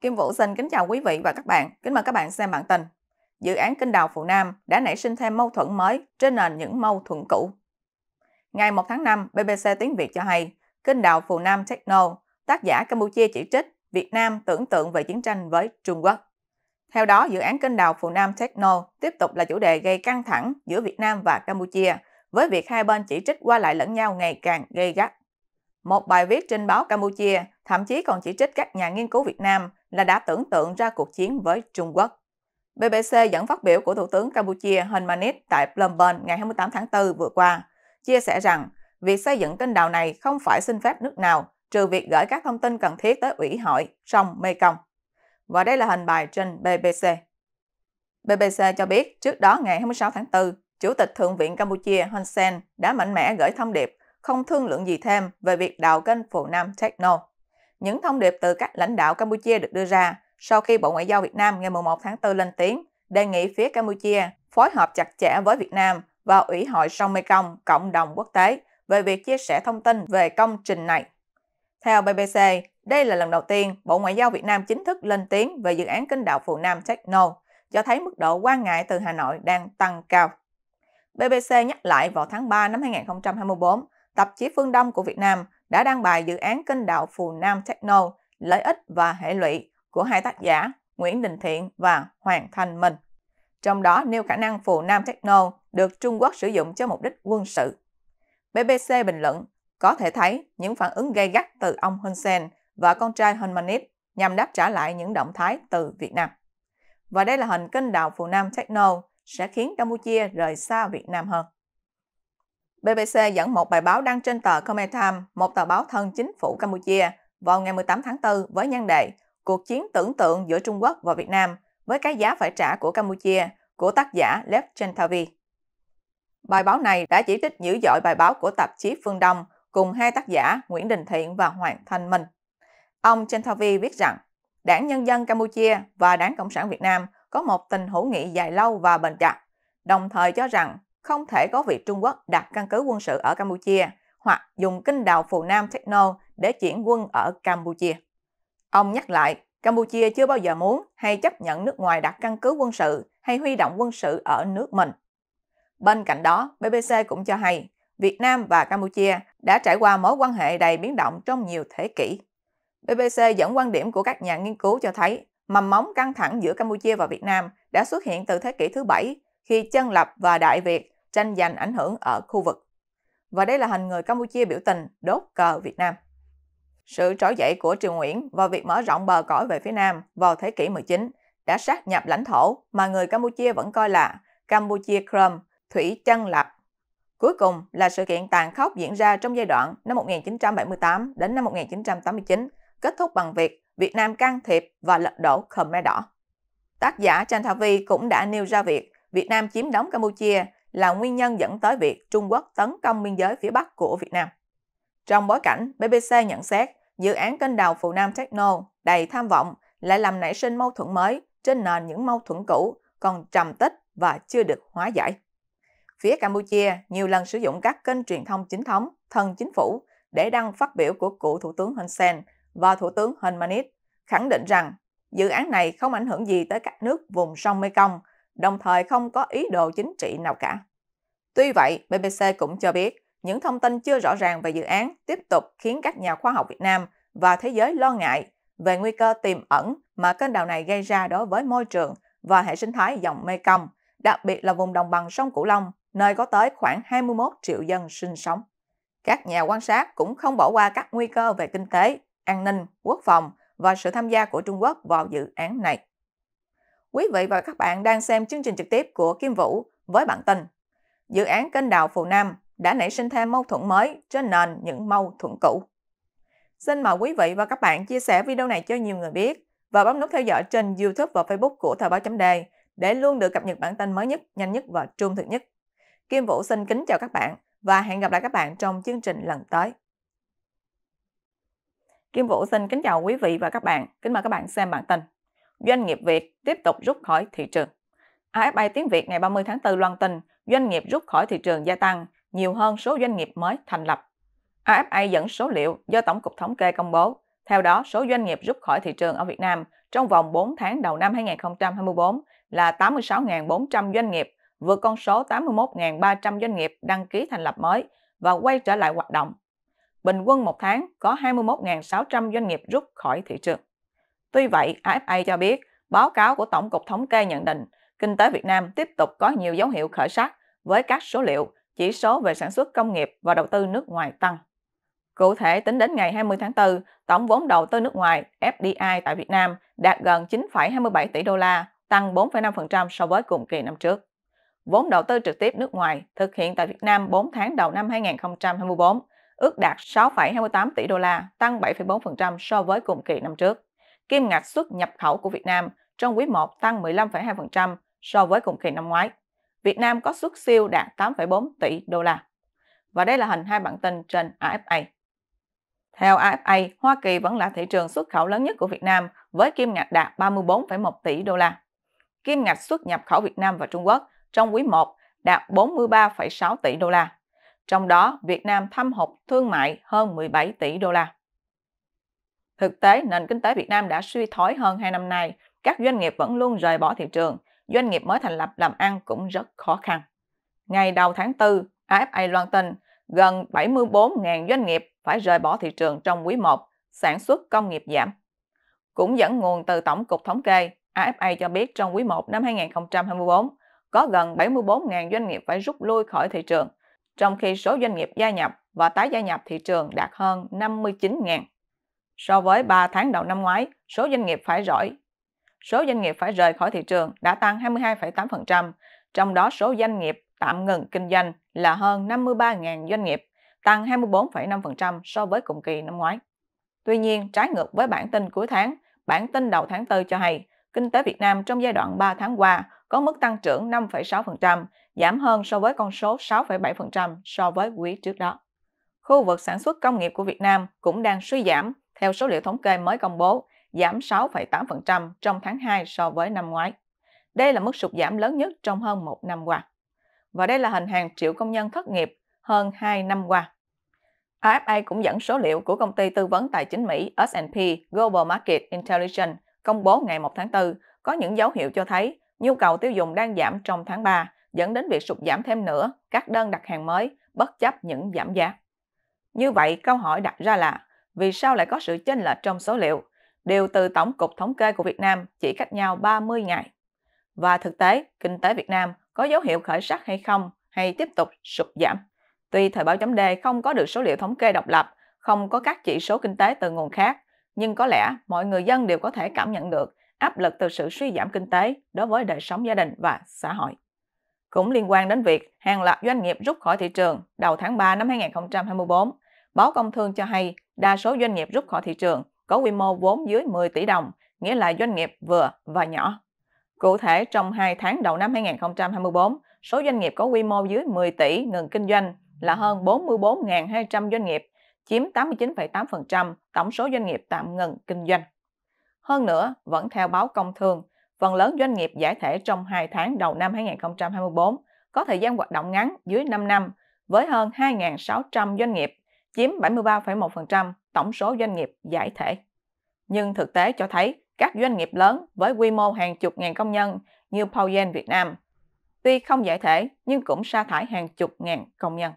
Kim Vũ xin kính chào quý vị và các bạn. Kính mời các bạn xem bản tin. Dự án kênh đào Phụ Nam đã nảy sinh thêm mâu thuẫn mới trên nền những mâu thuẫn cũ. Ngày 1 tháng 5, BBC tiếng Việt cho hay, kênh đào Phụ Nam Techno, tác giả Campuchia chỉ trích Việt Nam tưởng tượng về chiến tranh với Trung Quốc. Theo đó, dự án kênh đào Phụ Nam Techno tiếp tục là chủ đề gây căng thẳng giữa Việt Nam và Campuchia, với việc hai bên chỉ trích qua lại lẫn nhau ngày càng gây gắt. Một bài viết trên báo Campuchia thậm chí còn chỉ trích các nhà nghiên cứu Việt Nam là đã tưởng tượng ra cuộc chiến với Trung Quốc. BBC dẫn phát biểu của Thủ tướng Campuchia Hun Manet tại Phnom Penh ngày 28 tháng 4 vừa qua, chia sẻ rằng việc xây dựng kênh đào này không phải xin phép nước nào, trừ việc gửi các thông tin cần thiết tới Ủy hội sông Mekong. Và đây là hình bài trên BBC. BBC cho biết trước đó ngày 26 tháng 4, Chủ tịch Thượng viện Campuchia Hun Sen đã mạnh mẽ gửi thông điệp không thương lượng gì thêm về việc đào kênh Phụ Nam Techno. Những thông điệp từ các lãnh đạo Campuchia được đưa ra sau khi Bộ Ngoại giao Việt Nam ngày 11 tháng 4 lên tiếng đề nghị phía Campuchia phối hợp chặt chẽ với Việt Nam và Ủy hội sông Mekong Cộng đồng quốc tế về việc chia sẻ thông tin về công trình này. Theo BBC, đây là lần đầu tiên Bộ Ngoại giao Việt Nam chính thức lên tiếng về dự án kênh đạo Phù Nam Techno, cho thấy mức độ quan ngại từ Hà Nội đang tăng cao. BBC nhắc lại vào tháng 3 năm 2024, tạp chí Phương Đông của Việt Nam đã đăng bài dự án kênh đạo Phù Nam Techno, lợi ích và hệ lụy của hai tác giả Nguyễn Đình Thiện và Hoàng Thành Minh. Trong đó nêu khả năng Phù Nam Techno được Trung Quốc sử dụng cho mục đích quân sự. BBC bình luận, có thể thấy những phản ứng gay gắt từ ông Hun Sen và con trai Hun Manet nhằm đáp trả lại những động thái từ Việt Nam. Và đây là hình kênh đạo Phù Nam Techno sẽ khiến Campuchia rời xa Việt Nam hơn. BBC dẫn một bài báo đăng trên tờ Khmer Time, một tờ báo thân chính phủ Campuchia, vào ngày 18 tháng 4 với nhan đề Cuộc chiến tưởng tượng giữa Trung Quốc và Việt Nam với cái giá phải trả của Campuchia của tác giả Lev Chentavi. Bài báo này đã chỉ trích dữ dội bài báo của tạp chí Phương Đông cùng hai tác giả Nguyễn Đình Thiện và Hoàng Thanh Minh. Ông Chentavi viết rằng, Đảng Nhân dân Campuchia và Đảng Cộng sản Việt Nam có một tình hữu nghị dài lâu và bền chặt, đồng thời cho rằng không thể có việc Trung Quốc đặt căn cứ quân sự ở Campuchia hoặc dùng kinh đào Phù Nam Techno để chuyển quân ở Campuchia. Ông nhắc lại, Campuchia chưa bao giờ muốn hay chấp nhận nước ngoài đặt căn cứ quân sự hay huy động quân sự ở nước mình. Bên cạnh đó, BBC cũng cho hay Việt Nam và Campuchia đã trải qua mối quan hệ đầy biến động trong nhiều thế kỷ. BBC dẫn quan điểm của các nhà nghiên cứu cho thấy mầm móng căng thẳng giữa Campuchia và Việt Nam đã xuất hiện từ thế kỷ thứ 7 khi chân lập và Đại Việt tranh giành ảnh hưởng ở khu vực. Và đây là hình người Campuchia biểu tình đốt cờ Việt Nam. Sự trỗi dậy của Triều Nguyễn và việc mở rộng bờ cõi về phía Nam vào thế kỷ 19 đã sát nhập lãnh thổ mà người Campuchia vẫn coi là Campuchia Krom, Thủy Chân Lập. Cuối cùng là sự kiện tàn khốc diễn ra trong giai đoạn năm 1978 đến năm 1989, kết thúc bằng việc Việt Nam can thiệp và lật đổ Khmer Đỏ. Tác giả Chan Tha Vi cũng đã nêu ra việc Việt Nam chiếm đóng Campuchia là nguyên nhân dẫn tới việc Trung Quốc tấn công biên giới phía Bắc của Việt Nam. Trong bối cảnh, BBC nhận xét dự án kênh đào Phù Nam Techno đầy tham vọng lại làm nảy sinh mâu thuẫn mới trên nền những mâu thuẫn cũ còn trầm tích và chưa được hóa giải. Phía Campuchia nhiều lần sử dụng các kênh truyền thông chính thống, thân chính phủ để đăng phát biểu của cựu Thủ tướng Hun Sen và Thủ tướng Hun Manit khẳng định rằng dự án này không ảnh hưởng gì tới các nước vùng sông Mekong đồng thời không có ý đồ chính trị nào cả. Tuy vậy, BBC cũng cho biết những thông tin chưa rõ ràng về dự án tiếp tục khiến các nhà khoa học Việt Nam và thế giới lo ngại về nguy cơ tiềm ẩn mà kênh đào này gây ra đối với môi trường và hệ sinh thái dòng Mekong, đặc biệt là vùng đồng bằng sông Cửu Long, nơi có tới khoảng 21 triệu dân sinh sống. Các nhà quan sát cũng không bỏ qua các nguy cơ về kinh tế, an ninh, quốc phòng và sự tham gia của Trung Quốc vào dự án này. Quý vị và các bạn đang xem chương trình trực tiếp của Kim Vũ với bản tin Dự án kênh đào Phù Nam đã nảy sinh thêm mâu thuẫn mới trên nền những mâu thuẫn cũ. Xin mời quý vị và các bạn chia sẻ video này cho nhiều người biết và bấm nút theo dõi trên YouTube và Facebook của Thời báo chấm đề để luôn được cập nhật bản tin mới nhất, nhanh nhất và trung thực nhất. Kim Vũ xin kính chào các bạn và hẹn gặp lại các bạn trong chương trình lần tới. Kim Vũ xin kính chào quý vị và các bạn. Kính mời các bạn xem bản tin doanh nghiệp Việt tiếp tục rút khỏi thị trường. AFA tiếng Việt ngày 30 tháng 4 loan tin doanh nghiệp rút khỏi thị trường gia tăng nhiều hơn số doanh nghiệp mới thành lập. AFA dẫn số liệu do Tổng cục Thống kê công bố. Theo đó, số doanh nghiệp rút khỏi thị trường ở Việt Nam trong vòng 4 tháng đầu năm 2024 là 86.400 doanh nghiệp, vượt con số 81.300 doanh nghiệp đăng ký thành lập mới và quay trở lại hoạt động. Bình quân một tháng có 21.600 doanh nghiệp rút khỏi thị trường. Tuy vậy, AFA cho biết, báo cáo của Tổng cục Thống kê nhận định, kinh tế Việt Nam tiếp tục có nhiều dấu hiệu khởi sắc với các số liệu, chỉ số về sản xuất công nghiệp và đầu tư nước ngoài tăng. Cụ thể, tính đến ngày 20 tháng 4, tổng vốn đầu tư nước ngoài FDI tại Việt Nam đạt gần 9,27 tỷ đô la, tăng 4,5% so với cùng kỳ năm trước. Vốn đầu tư trực tiếp nước ngoài thực hiện tại Việt Nam 4 tháng đầu năm 2024 ước đạt 6,28 tỷ đô la, tăng 7,4% so với cùng kỳ năm trước kim ngạch xuất nhập khẩu của Việt Nam trong quý 1 tăng 15,2% so với cùng kỳ năm ngoái. Việt Nam có xuất siêu đạt 8,4 tỷ đô la. Và đây là hình hai bản tin trên AFA. Theo AFA, Hoa Kỳ vẫn là thị trường xuất khẩu lớn nhất của Việt Nam với kim ngạch đạt 34,1 tỷ đô la. Kim ngạch xuất nhập khẩu Việt Nam và Trung Quốc trong quý 1 đạt 43,6 tỷ đô la. Trong đó, Việt Nam thâm hụt thương mại hơn 17 tỷ đô la. Thực tế, nền kinh tế Việt Nam đã suy thoái hơn 2 năm nay, các doanh nghiệp vẫn luôn rời bỏ thị trường, doanh nghiệp mới thành lập làm ăn cũng rất khó khăn. Ngày đầu tháng 4, AFA loan tin gần 74.000 doanh nghiệp phải rời bỏ thị trường trong quý 1, sản xuất công nghiệp giảm. Cũng dẫn nguồn từ Tổng cục Thống kê, AFA cho biết trong quý 1 năm 2024 có gần 74.000 doanh nghiệp phải rút lui khỏi thị trường, trong khi số doanh nghiệp gia nhập và tái gia nhập thị trường đạt hơn 59.000. So với 3 tháng đầu năm ngoái, số doanh nghiệp phải rỗi. Số doanh nghiệp phải rời khỏi thị trường đã tăng 22,8%, trong đó số doanh nghiệp tạm ngừng kinh doanh là hơn 53.000 doanh nghiệp, tăng 24,5% so với cùng kỳ năm ngoái. Tuy nhiên, trái ngược với bản tin cuối tháng, bản tin đầu tháng 4 cho hay, kinh tế Việt Nam trong giai đoạn 3 tháng qua có mức tăng trưởng 5,6%, giảm hơn so với con số 6,7% so với quý trước đó. Khu vực sản xuất công nghiệp của Việt Nam cũng đang suy giảm theo số liệu thống kê mới công bố, giảm 6,8% trong tháng 2 so với năm ngoái. Đây là mức sụt giảm lớn nhất trong hơn một năm qua. Và đây là hình hàng triệu công nhân thất nghiệp hơn 2 năm qua. AFA cũng dẫn số liệu của công ty tư vấn tài chính Mỹ S&P Global Market Intelligence công bố ngày 1 tháng 4 có những dấu hiệu cho thấy nhu cầu tiêu dùng đang giảm trong tháng 3, dẫn đến việc sụt giảm thêm nữa các đơn đặt hàng mới bất chấp những giảm giá. Như vậy, câu hỏi đặt ra là vì sao lại có sự chênh lệch trong số liệu, đều từ Tổng cục Thống kê của Việt Nam chỉ cách nhau 30 ngày. Và thực tế, kinh tế Việt Nam có dấu hiệu khởi sắc hay không hay tiếp tục sụt giảm. Tuy thời báo chấm đề không có được số liệu thống kê độc lập, không có các chỉ số kinh tế từ nguồn khác, nhưng có lẽ mọi người dân đều có thể cảm nhận được áp lực từ sự suy giảm kinh tế đối với đời sống gia đình và xã hội. Cũng liên quan đến việc hàng loạt doanh nghiệp rút khỏi thị trường đầu tháng 3 năm 2024, Báo Công Thương cho hay, đa số doanh nghiệp rút khỏi thị trường có quy mô vốn dưới 10 tỷ đồng, nghĩa là doanh nghiệp vừa và nhỏ. Cụ thể, trong 2 tháng đầu năm 2024, số doanh nghiệp có quy mô dưới 10 tỷ ngừng kinh doanh là hơn 44.200 doanh nghiệp, chiếm 89,8% tổng số doanh nghiệp tạm ngừng kinh doanh. Hơn nữa, vẫn theo báo Công Thương, phần lớn doanh nghiệp giải thể trong 2 tháng đầu năm 2024 có thời gian hoạt động ngắn dưới 5 năm với hơn 2.600 doanh nghiệp chiếm 73,1% tổng số doanh nghiệp giải thể. Nhưng thực tế cho thấy các doanh nghiệp lớn với quy mô hàng chục ngàn công nhân như Poyen Việt Nam, tuy không giải thể nhưng cũng sa thải hàng chục ngàn công nhân.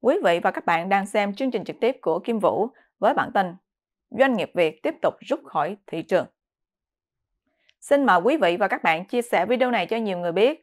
Quý vị và các bạn đang xem chương trình trực tiếp của Kim Vũ với bản tin Doanh nghiệp Việt tiếp tục rút khỏi thị trường. Xin mời quý vị và các bạn chia sẻ video này cho nhiều người biết